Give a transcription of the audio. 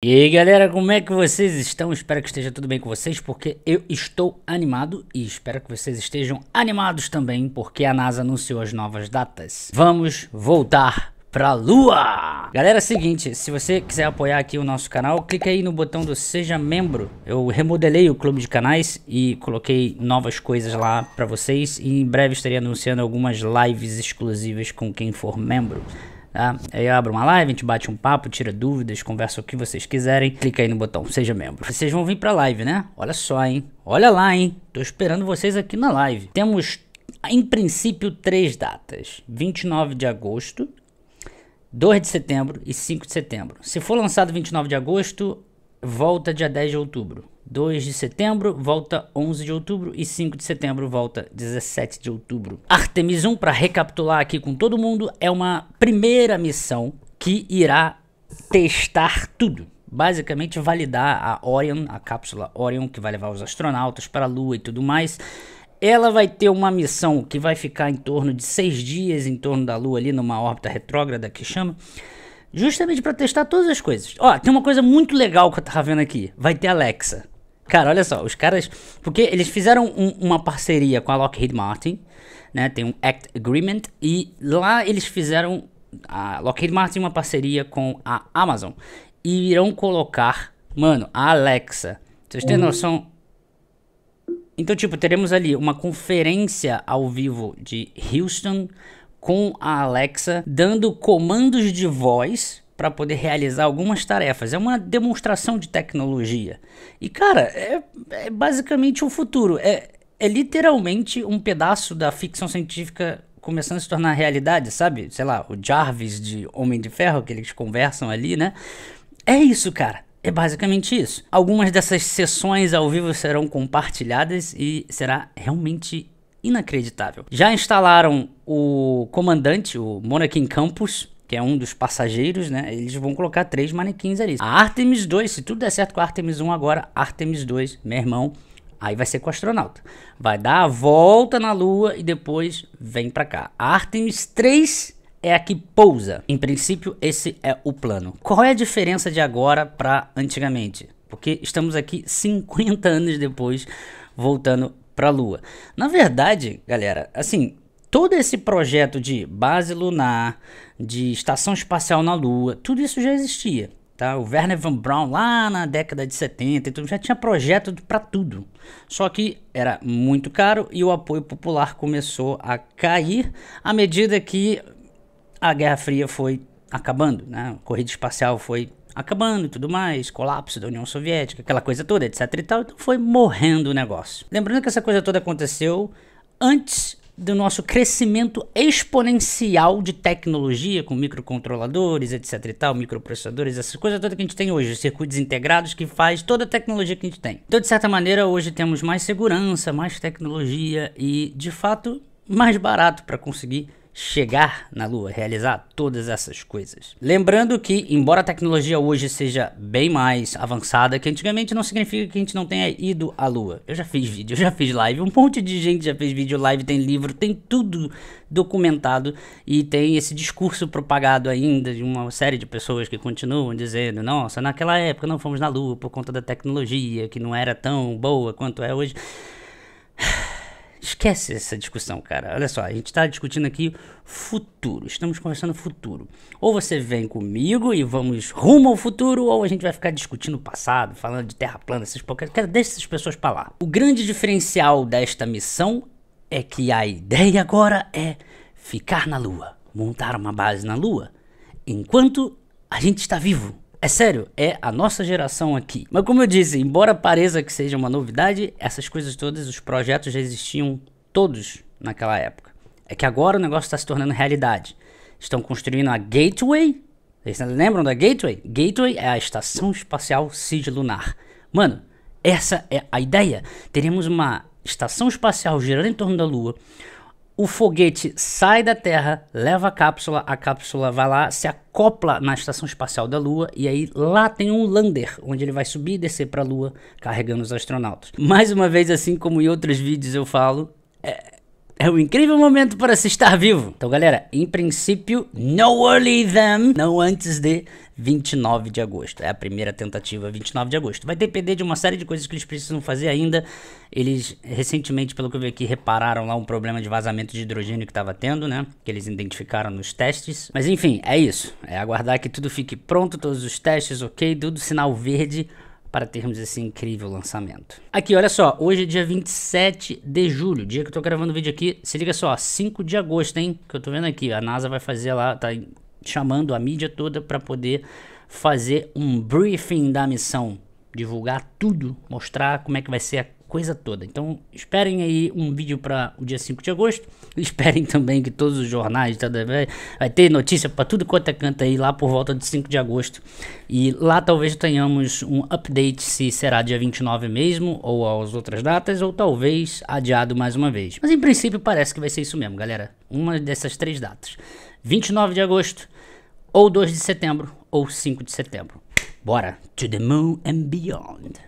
E aí galera, como é que vocês estão? Espero que esteja tudo bem com vocês, porque eu estou animado e espero que vocês estejam animados também, porque a NASA anunciou as novas datas. Vamos voltar pra lua! Galera, é seguinte, se você quiser apoiar aqui o nosso canal, clica aí no botão do seja membro. Eu remodelei o clube de canais e coloquei novas coisas lá pra vocês e em breve estarei anunciando algumas lives exclusivas com quem for membro. Tá? Aí eu abro uma live, a gente bate um papo, tira dúvidas, conversa o que vocês quiserem. Clica aí no botão, seja membro. Vocês vão vir pra live, né? Olha só, hein? Olha lá, hein? Tô esperando vocês aqui na live. Temos, em princípio, três datas: 29 de agosto, 2 de setembro e 5 de setembro. Se for lançado 29 de agosto, volta dia 10 de outubro. 2 de setembro, volta 11 de outubro e 5 de setembro, volta 17 de outubro. Artemis 1, para recapitular aqui com todo mundo, é uma primeira missão que irá testar tudo. Basicamente, validar a Orion, a cápsula Orion, que vai levar os astronautas para a Lua e tudo mais. Ela vai ter uma missão que vai ficar em torno de seis dias em torno da Lua, ali numa órbita retrógrada que chama. Justamente para testar todas as coisas. Ó, tem uma coisa muito legal que eu tava vendo aqui. Vai ter Alexa. Cara, olha só, os caras. Porque eles fizeram um, uma parceria com a Lockheed Martin, né? Tem um Act Agreement. E lá eles fizeram. A Lockheed Martin uma parceria com a Amazon. E irão colocar, mano, a Alexa. Vocês têm uhum. noção? Então, tipo, teremos ali uma conferência ao vivo de Houston, com a Alexa, dando comandos de voz para poder realizar algumas tarefas. É uma demonstração de tecnologia. E cara, é, é basicamente o futuro. É, é literalmente um pedaço da ficção científica começando a se tornar realidade, sabe? Sei lá, o Jarvis de Homem de Ferro, que eles conversam ali, né? É isso, cara. É basicamente isso. Algumas dessas sessões ao vivo serão compartilhadas e será realmente inacreditável. Já instalaram o comandante, o Monarchin Campus, que é um dos passageiros, né? Eles vão colocar três manequins ali. A Artemis 2, se tudo der certo com a Artemis 1 agora, Artemis 2, meu irmão, aí vai ser com o astronauta. Vai dar a volta na Lua e depois vem para cá. A Artemis 3 é a que pousa. Em princípio, esse é o plano. Qual é a diferença de agora para antigamente? Porque estamos aqui 50 anos depois voltando para a Lua. Na verdade, galera, assim, todo esse projeto de base lunar, de estação espacial na Lua, tudo isso já existia. Tá? O Werner von Braun lá na década de 70 então já tinha projeto para tudo. Só que era muito caro e o apoio popular começou a cair à medida que a Guerra Fria foi acabando, né? A corrida espacial foi acabando e tudo mais, colapso da União Soviética, aquela coisa toda, etc e tal, então foi morrendo o negócio. Lembrando que essa coisa toda aconteceu antes do nosso crescimento exponencial de tecnologia com microcontroladores, etc e tal, microprocessadores, essa coisa toda que a gente tem hoje, circuitos integrados que faz toda a tecnologia que a gente tem. Então, de certa maneira, hoje temos mais segurança, mais tecnologia e, de fato, mais barato para conseguir chegar na Lua, realizar todas essas coisas. Lembrando que, embora a tecnologia hoje seja bem mais avançada que antigamente, não significa que a gente não tenha ido à Lua. Eu já fiz vídeo, eu já fiz live, um monte de gente já fez vídeo, live, tem livro, tem tudo documentado e tem esse discurso propagado ainda de uma série de pessoas que continuam dizendo: nossa, naquela época não fomos na Lua por conta da tecnologia que não era tão boa quanto é hoje. Esquece essa discussão, cara. Olha só, a gente está discutindo aqui futuro. Estamos conversando futuro. Ou você vem comigo e vamos rumo ao futuro, ou a gente vai ficar discutindo o passado, falando de terra plana, essas poucas. Quero deixar essas pessoas para lá. O grande diferencial desta missão é que a ideia agora é ficar na Lua, montar uma base na Lua, enquanto a gente está vivo. É sério, é a nossa geração aqui. Mas como eu disse, embora pareça que seja uma novidade, essas coisas todas, os projetos já existiam todos naquela época. É que agora o negócio está se tornando realidade. Estão construindo a Gateway. Vocês lembram da Gateway? Gateway é a Estação Espacial lunar. Mano, essa é a ideia. Teremos uma estação espacial girando em torno da Lua, o foguete sai da Terra, leva a cápsula, a cápsula vai lá, se acopla na Estação Espacial da Lua e aí lá tem um lander, onde ele vai subir e descer para a Lua carregando os astronautas. Mais uma vez, assim como em outros vídeos eu falo, é, é um incrível momento para se estar vivo. Então, galera, em princípio, no early them, não antes de 29 de agosto. É a primeira tentativa, 29 de agosto. Vai depender de uma série de coisas que eles precisam fazer ainda. Eles, recentemente, pelo que eu vi aqui, repararam lá um problema de vazamento de hidrogênio que estava tendo, né? Que eles identificaram nos testes. Mas enfim, é isso. É aguardar que tudo fique pronto, todos os testes ok, tudo sinal verde para termos esse incrível lançamento. Aqui, olha só, hoje é dia 27 de julho, dia que eu tô gravando o vídeo aqui. Se liga só, 5 de agosto, hein? Que eu tô vendo aqui, a NASA vai fazer lá, tá chamando a mídia toda para poder fazer um briefing da missão, divulgar tudo, mostrar como é que vai ser a coisa toda. Então esperem aí um vídeo para o dia 5 de agosto. Esperem também que todos os jornais, tá, vai, vai ter notícia para tudo quanto é canto aí lá por volta de 5 de agosto. E lá talvez tenhamos um update se será dia 29 mesmo ou as outras datas ou talvez adiado mais uma vez. Mas em princípio parece que vai ser isso mesmo, galera. Uma dessas três datas. 29 de agosto ou 2 de setembro ou 5 de setembro. Bora to the moon and beyond.